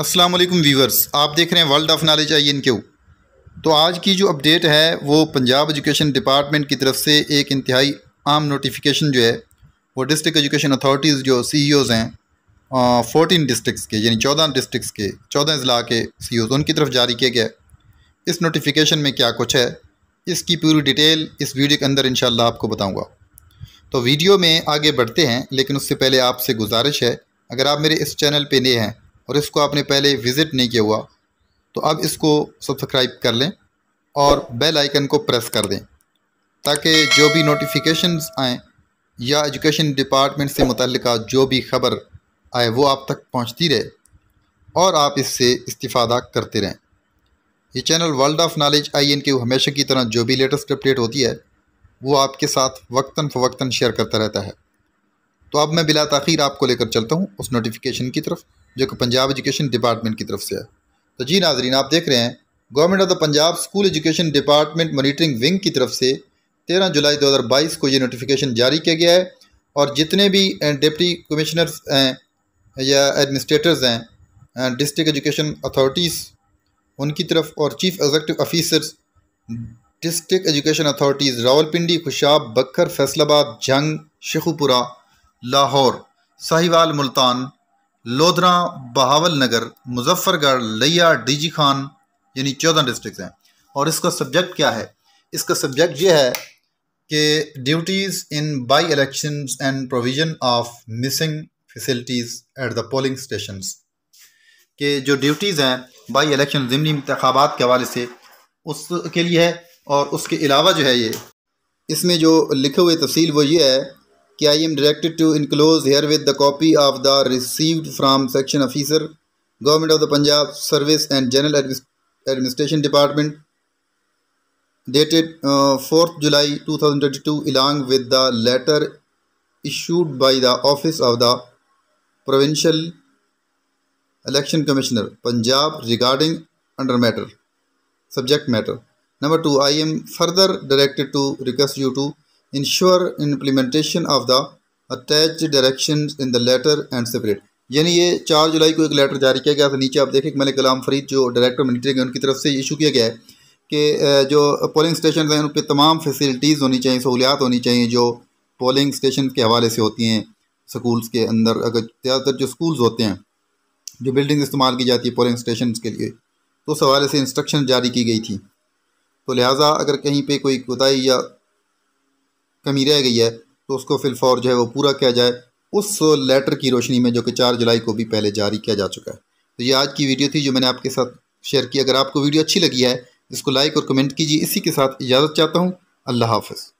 Aslam viewers आप देख रहे हैं world of knowledge I N Q तो आज की जो अपडेट है वो पंजाब एजुकेशन डिपार्टमेंट की तरफ से एक इंतहाई आम नोटिफिकेशन जो है वो डिस्ट्रिक्ट एजुकेशन अथॉरिटीज़ जो सी ई ओज़ हैं फोर्टीन डिस्ट्रिक्स के यानी चौदह डिस्ट्रिक्स के चौदह अजला के सी ओज़ e उनकी तरफ जारी किया गया इस नोटिफिकेशन में क्या कुछ है इसकी पूरी डिटेल इस वीडियो के अंदर इन आपको बताऊँगा तो वीडियो में आगे बढ़ते हैं लेकिन उससे पहले आपसे गुजारिश है अगर आप मेरे इस चैनल पर नए हैं और इसको आपने पहले विज़िट नहीं किया हुआ तो अब इसको सब्सक्राइब कर लें और बेल आइकन को प्रेस कर दें ताकि जो भी नोटिफिकेशन आएँ या एजुकेशन डिपार्टमेंट से मुतलक़ जो भी खबर आए वो आप तक पहुँचती रहे और आप इससे इस्तीफ़ादा करते रहें ये channel world of knowledge I N के हमेशा की तरह जो भी लेटेस्ट अपडेट होती है वो आपके साथ वक्ता फ़वक्ता शेयर करता रहता है तो अब मैं बिला तखीर आपको लेकर चलता हूँ उस नोटिफिकेशन की तरफ जो कि पंजाब एजुकेशन डिपार्टमेंट की तरफ से है तो जी नाजरीन आप देख रहे हैं government of the Punjab school education department monitoring wing की तरफ से तेरह जुलाई दो को ये नोटिफिकेशन जारी किया गया है और जितने भी डिप्टी कमिश्नर्स हैं या एडमिनिस्ट्रेटर्स हैं डिस्ट्रिक्ट एजुकेशन अथॉरिटीज़ उनकी तरफ और chief executive officers district education authorities Rawalpindi Khushab Bhakkar Faisalabad Jhang Sheikhupura Lahore Sahiwal Multan lodhra Bahawal नगर मुजफ्फरगढ़ लिया डीजी खान यानी चौदह डिस्ट्रिक्ट हैं और इसका सब्जेक्ट क्या है इसका सब्जेक्ट ये है कि duties in by election and provision of missing facilities at the polling station के जो ड्यूटीज़ हैं बाई इलेक्शन ज़मनी इंतबात के हवाले से उसके लिए है और उसके अलावा जो है ये इसमें जो लिखे हुए तफसील वो ये है कि I am directed to enclose herewith the copy of the received from section officer government of the Punjab service and general administration department dated uh, 4th July 2022 along with the letter issued by the office of the provincial election commissioner Punjab regarding under matter subject matter number 2 I am further directed to request you to ensure implementation of the attach direction in the letter and separate यानी ये चार जुलाई को एक letter जारी किया गया था नीचे आप देखें मैंने कलाम फरीद जो डायरेक्टर मिलिट्री उनकी तरफ से इशू किया गया है कि जो पोलिंग स्टेशन हैं उन पर तमाम फैसिलिटीज़ होनी चाहिए सहूलियात होनी चाहिए जो पोलिंग स्टेशन के हवाले से होती हैं स्कूल्स के अंदर अगर ज़्यादातर जो स्कूल्स होते हैं जो बिल्डिंग इस्तेमाल की जाती है पोलिंग स्टेशन के लिए तो उस हवाले से इंस्ट्रक्शन जारी की गई थी तो लिहाजा अगर कहीं पर कोई कोताही या कमी रह गई है तो उसको फिलफौर जो है वो पूरा किया जाए उस लेटर की रोशनी में जो कि चार जुलाई को भी पहले जारी किया जा चुका है तो ये आज की वीडियो थी जो मैंने आपके साथ शेयर की अगर आपको वीडियो अच्छी लगी है इसको लाइक और कमेंट कीजिए इसी के साथ इजाज़त चाहता हूँ अल्लाह हाफ़